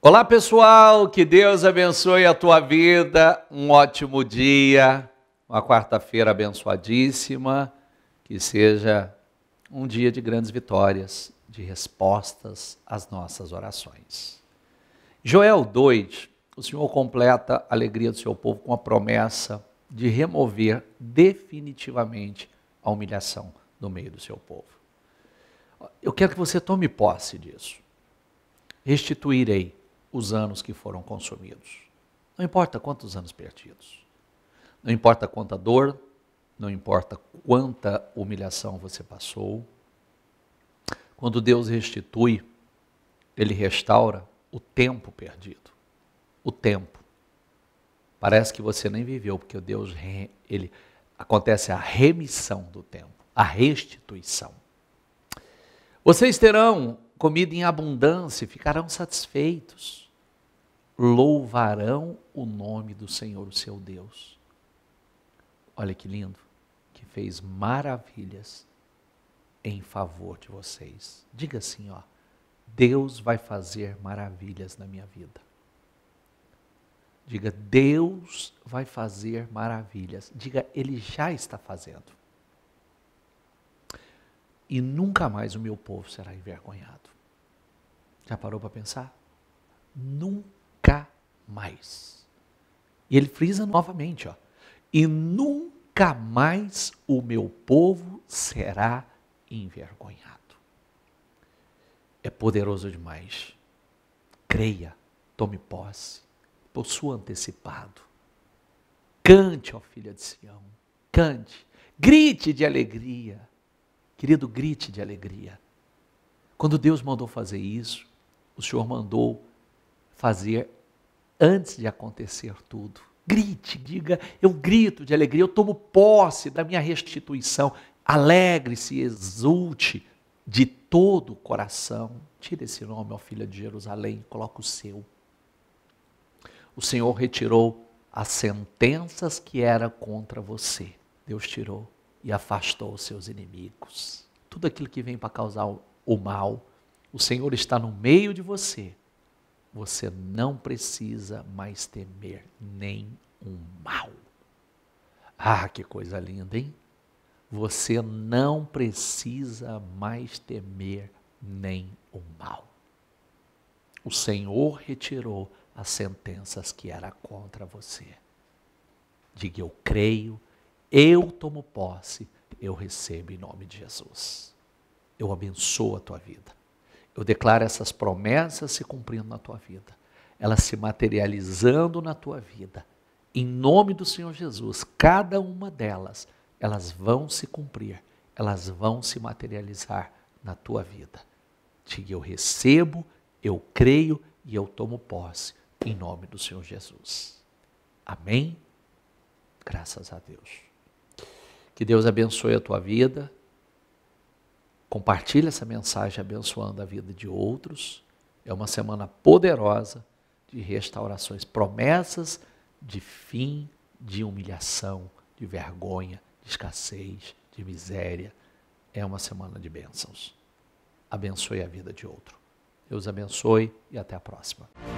Olá pessoal, que Deus abençoe a tua vida, um ótimo dia, uma quarta-feira abençoadíssima, que seja um dia de grandes vitórias, de respostas às nossas orações. Joel 2, o Senhor completa a alegria do seu povo com a promessa de remover definitivamente a humilhação no meio do seu povo. Eu quero que você tome posse disso. Restituirei os anos que foram consumidos. Não importa quantos anos perdidos. Não importa quanta dor, não importa quanta humilhação você passou. Quando Deus restitui, Ele restaura o tempo perdido. O tempo. Parece que você nem viveu, porque Deus, ele, acontece a remissão do tempo, a restituição. Vocês terão comida em abundância e ficarão satisfeitos louvarão o nome do Senhor, o seu Deus. Olha que lindo, que fez maravilhas em favor de vocês. Diga assim, ó, Deus vai fazer maravilhas na minha vida. Diga, Deus vai fazer maravilhas. Diga, Ele já está fazendo. E nunca mais o meu povo será envergonhado. Já parou para pensar? Nunca mais. E ele frisa novamente, ó. E nunca mais o meu povo será envergonhado. É poderoso demais. Creia, tome posse, possua antecipado. Cante, ó filha de Sião, cante, grite de alegria. Querido, grite de alegria. Quando Deus mandou fazer isso, o Senhor mandou fazer antes de acontecer tudo. Grite, diga, eu grito de alegria, eu tomo posse da minha restituição. Alegre-se, exulte de todo o coração. Tira esse nome, ó filha de Jerusalém, coloca o seu. O Senhor retirou as sentenças que era contra você. Deus tirou e afastou os seus inimigos. Tudo aquilo que vem para causar o mal, o Senhor está no meio de você você não precisa mais temer nem um mal. Ah, que coisa linda, hein? Você não precisa mais temer nem o mal. O Senhor retirou as sentenças que era contra você. Diga eu creio, eu tomo posse, eu recebo em nome de Jesus. Eu abençoo a tua vida. Eu declaro essas promessas se cumprindo na tua vida, elas se materializando na tua vida. Em nome do Senhor Jesus, cada uma delas, elas vão se cumprir, elas vão se materializar na tua vida. Diga, eu recebo, eu creio e eu tomo posse, em nome do Senhor Jesus. Amém? Graças a Deus. Que Deus abençoe a tua vida Compartilhe essa mensagem abençoando a vida de outros. É uma semana poderosa de restaurações, promessas de fim de humilhação, de vergonha, de escassez, de miséria. É uma semana de bênçãos. Abençoe a vida de outro. Deus abençoe e até a próxima.